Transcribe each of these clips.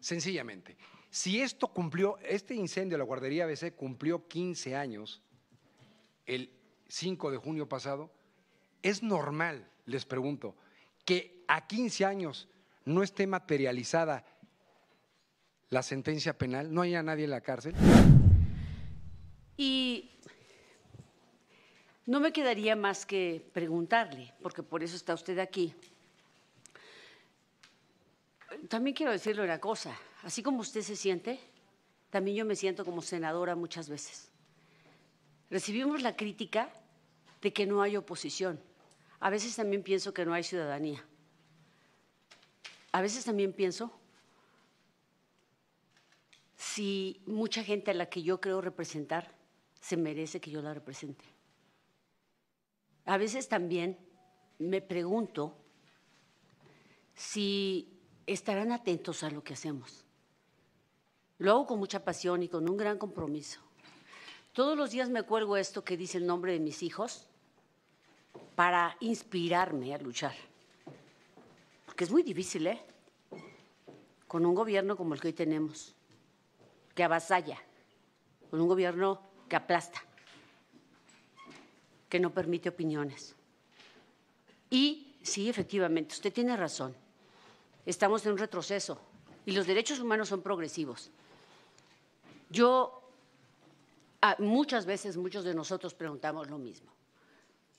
Sencillamente, si esto cumplió, este incendio de la guardería ABC cumplió 15 años el 5 de junio pasado, es normal, les pregunto, que a 15 años no esté materializada la sentencia penal, no haya nadie en la cárcel. Y no me quedaría más que preguntarle, porque por eso está usted aquí. También quiero decirle una cosa. Así como usted se siente, también yo me siento como senadora muchas veces. Recibimos la crítica de que no hay oposición. A veces también pienso que no hay ciudadanía. A veces también pienso si mucha gente a la que yo creo representar se merece que yo la represente. A veces también me pregunto si estarán atentos a lo que hacemos. Lo hago con mucha pasión y con un gran compromiso. Todos los días me cuelgo esto que dice el nombre de mis hijos para inspirarme a luchar. Porque es muy difícil, ¿eh? Con un gobierno como el que hoy tenemos, que avasalla, con un gobierno que aplasta, que no permite opiniones. Y sí, efectivamente, usted tiene razón estamos en un retroceso y los derechos humanos son progresivos. Yo, ah, muchas veces, muchos de nosotros preguntamos lo mismo,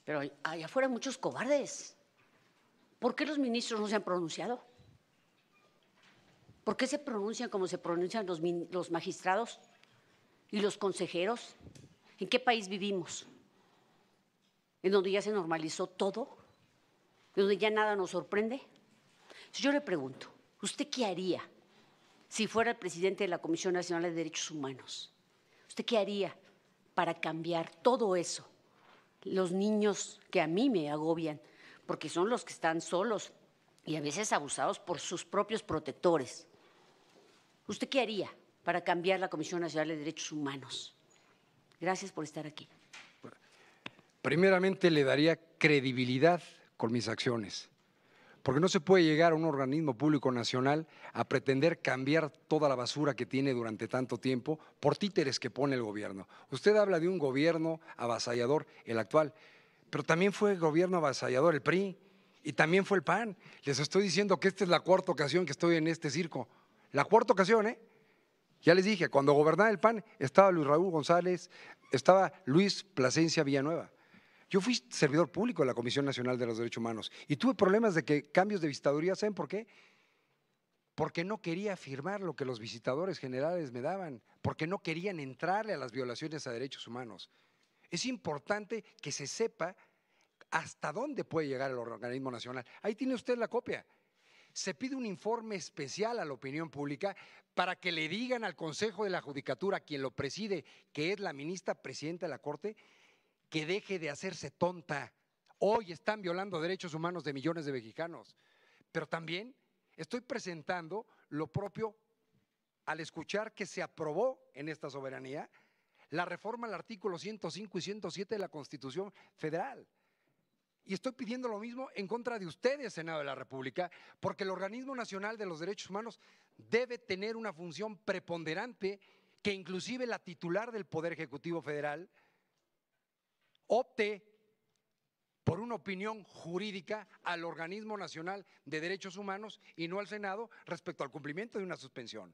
pero allá afuera muchos cobardes. ¿Por qué los ministros no se han pronunciado? ¿Por qué se pronuncian como se pronuncian los, los magistrados y los consejeros? ¿En qué país vivimos? ¿En donde ya se normalizó todo? ¿En donde ya nada nos sorprende? yo le pregunto, ¿usted qué haría si fuera el presidente de la Comisión Nacional de Derechos Humanos? ¿Usted qué haría para cambiar todo eso? Los niños que a mí me agobian, porque son los que están solos y a veces abusados por sus propios protectores. ¿Usted qué haría para cambiar la Comisión Nacional de Derechos Humanos? Gracias por estar aquí. Primeramente le daría credibilidad con mis acciones. Porque no se puede llegar a un organismo público nacional a pretender cambiar toda la basura que tiene durante tanto tiempo por títeres que pone el gobierno. Usted habla de un gobierno avasallador, el actual, pero también fue el gobierno avasallador el PRI y también fue el PAN. Les estoy diciendo que esta es la cuarta ocasión que estoy en este circo. La cuarta ocasión, ¿eh? Ya les dije, cuando gobernaba el PAN estaba Luis Raúl González, estaba Luis Plasencia Villanueva. Yo fui servidor público de la Comisión Nacional de los Derechos Humanos y tuve problemas de que cambios de visitaduría, ¿saben por qué? Porque no quería firmar lo que los visitadores generales me daban, porque no querían entrarle a las violaciones a derechos humanos. Es importante que se sepa hasta dónde puede llegar el organismo nacional. Ahí tiene usted la copia. Se pide un informe especial a la opinión pública para que le digan al Consejo de la Judicatura, quien lo preside, que es la ministra presidenta de la Corte, que deje de hacerse tonta. Hoy están violando derechos humanos de millones de mexicanos, pero también estoy presentando lo propio al escuchar que se aprobó en esta soberanía la reforma al artículo 105 y 107 de la Constitución Federal. Y estoy pidiendo lo mismo en contra de ustedes, Senado de la República, porque el Organismo Nacional de los Derechos Humanos debe tener una función preponderante que inclusive la titular del Poder Ejecutivo Federal opte por una opinión jurídica al Organismo Nacional de Derechos Humanos y no al Senado respecto al cumplimiento de una suspensión.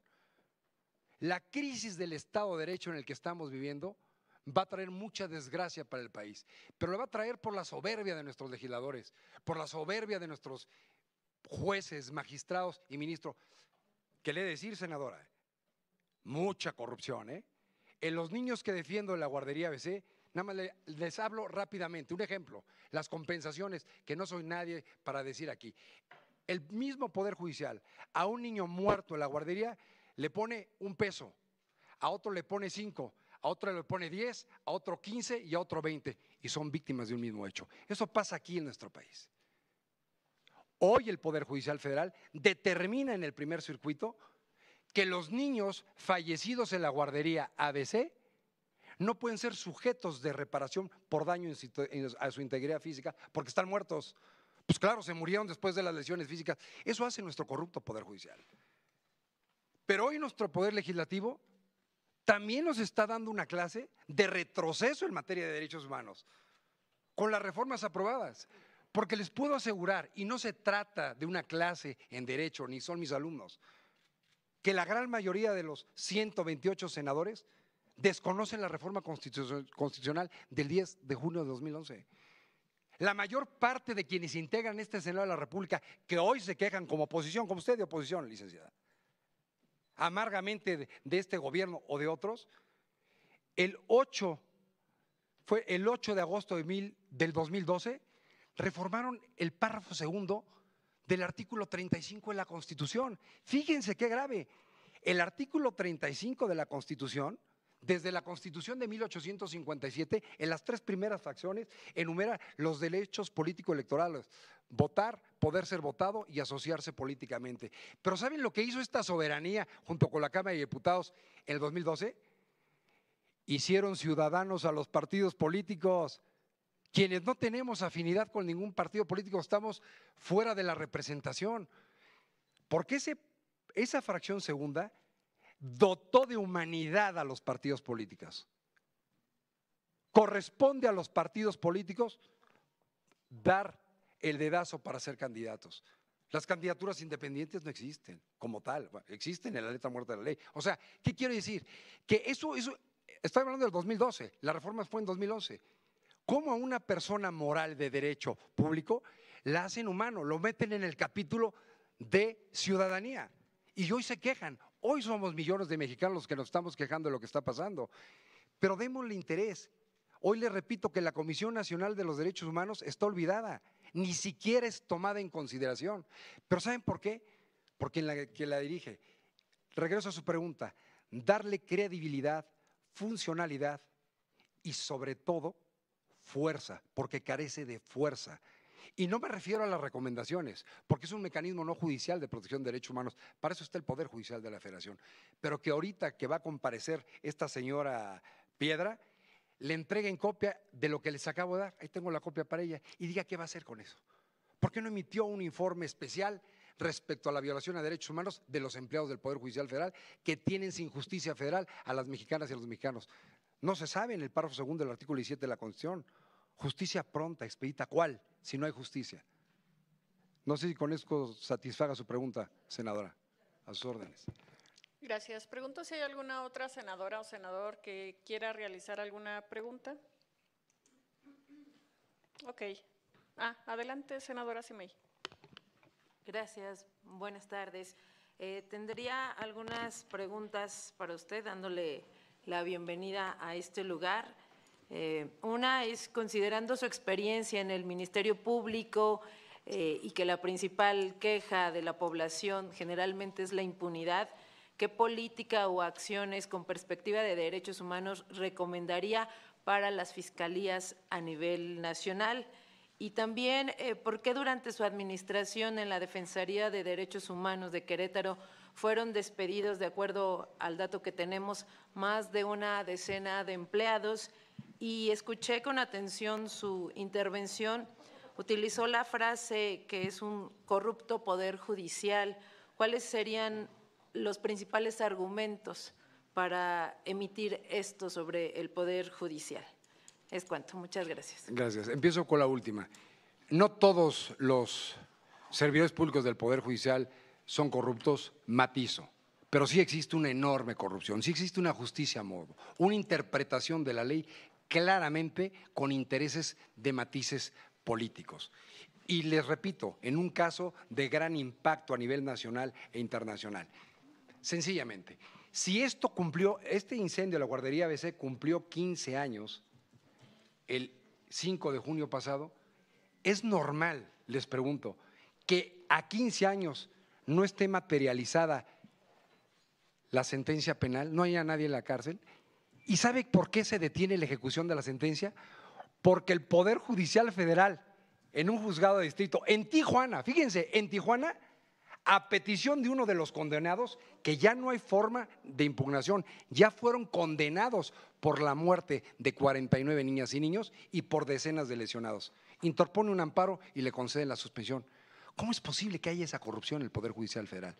La crisis del Estado de Derecho en el que estamos viviendo va a traer mucha desgracia para el país, pero lo va a traer por la soberbia de nuestros legisladores, por la soberbia de nuestros jueces, magistrados y ministros. ¿Qué le decir, senadora? Mucha corrupción, ¿eh? En los niños que defiendo en la guardería B.C. Nada más les hablo rápidamente. Un ejemplo, las compensaciones, que no soy nadie para decir aquí. El mismo Poder Judicial a un niño muerto en la guardería le pone un peso, a otro le pone cinco, a otro le pone diez, a otro quince y a otro veinte. Y son víctimas de un mismo hecho. Eso pasa aquí en nuestro país. Hoy el Poder Judicial Federal determina en el primer circuito que los niños fallecidos en la guardería ABC no pueden ser sujetos de reparación por daño a su integridad física porque están muertos. Pues claro, se murieron después de las lesiones físicas. Eso hace nuestro corrupto Poder Judicial. Pero hoy nuestro Poder Legislativo también nos está dando una clase de retroceso en materia de derechos humanos, con las reformas aprobadas. Porque les puedo asegurar, y no se trata de una clase en derecho, ni son mis alumnos, que la gran mayoría de los 128 senadores desconocen la reforma constitucional del 10 de junio de 2011. La mayor parte de quienes integran este Senado de la República, que hoy se quejan como oposición, como usted de oposición, licenciada, amargamente de, este gobierno o de otros, el 8, fue el 8 de agosto del 2012, reformaron el párrafo segundo del artículo 35 de la Constitución. Fíjense qué grave. El artículo 35 de la Constitución desde la Constitución de 1857, en las tres primeras facciones, enumera los derechos político-electorales, votar, poder ser votado y asociarse políticamente. Pero ¿saben lo que hizo esta soberanía junto con la Cámara de Diputados en el 2012? Hicieron ciudadanos a los partidos políticos. Quienes no tenemos afinidad con ningún partido político estamos fuera de la representación. Porque ese, esa fracción segunda dotó de humanidad a los partidos políticos. Corresponde a los partidos políticos dar el dedazo para ser candidatos. Las candidaturas independientes no existen como tal, existen en la letra muerta de la ley. O sea, ¿qué quiero decir? Que eso, eso, estoy hablando del 2012, la reforma fue en 2011. ¿Cómo a una persona moral de derecho público la hacen humano? Lo meten en el capítulo de ciudadanía. Y hoy se quejan, Hoy somos millones de mexicanos los que nos estamos quejando de lo que está pasando, pero démosle interés. Hoy les repito que la Comisión Nacional de los Derechos Humanos está olvidada, ni siquiera es tomada en consideración. Pero ¿saben por qué? Porque en la la dirige. Regreso a su pregunta, darle credibilidad, funcionalidad y sobre todo fuerza, porque carece de fuerza. Y no me refiero a las recomendaciones, porque es un mecanismo no judicial de protección de derechos humanos. Para eso está el Poder Judicial de la Federación. Pero que ahorita que va a comparecer esta señora Piedra, le entreguen copia de lo que les acabo de dar. Ahí tengo la copia para ella. Y diga qué va a hacer con eso. ¿Por qué no emitió un informe especial respecto a la violación a derechos humanos de los empleados del Poder Judicial Federal que tienen sin justicia federal a las mexicanas y a los mexicanos? No se sabe en el párrafo segundo del artículo 17 de la Constitución. Justicia pronta, expedita, ¿cuál? si no hay justicia? No sé si con esto satisfaga su pregunta, senadora. A sus órdenes. Gracias. Pregunto si hay alguna otra senadora o senador que quiera realizar alguna pregunta. Ok. Ah, adelante, senadora Simei. Gracias. Buenas tardes. Eh, tendría algunas preguntas para usted, dándole la bienvenida a este lugar. Eh, una es considerando su experiencia en el Ministerio Público eh, y que la principal queja de la población generalmente es la impunidad. ¿Qué política o acciones con perspectiva de derechos humanos recomendaría para las fiscalías a nivel nacional? Y también, eh, ¿por qué durante su administración en la Defensoría de Derechos Humanos de Querétaro fueron despedidos, de acuerdo al dato que tenemos, más de una decena de empleados? y escuché con atención su intervención. Utilizó la frase que es un corrupto poder judicial. ¿Cuáles serían los principales argumentos para emitir esto sobre el poder judicial? Es cuanto. Muchas gracias. Gracias. Empiezo con la última. No todos los servidores públicos del Poder Judicial son corruptos, matizo. Pero sí existe una enorme corrupción, sí existe una justicia a modo, una interpretación de la ley claramente con intereses de matices políticos. Y les repito, en un caso de gran impacto a nivel nacional e internacional. Sencillamente, si esto cumplió, este incendio de la guardería ABC cumplió 15 años el 5 de junio pasado, es normal, les pregunto, que a 15 años no esté materializada la sentencia penal, no haya nadie en la cárcel. ¿Y sabe por qué se detiene la ejecución de la sentencia? Porque el Poder Judicial Federal, en un juzgado de distrito, en Tijuana, fíjense, en Tijuana, a petición de uno de los condenados, que ya no hay forma de impugnación, ya fueron condenados por la muerte de 49 niñas y niños y por decenas de lesionados. Interpone un amparo y le conceden la suspensión. ¿Cómo es posible que haya esa corrupción en el Poder Judicial Federal?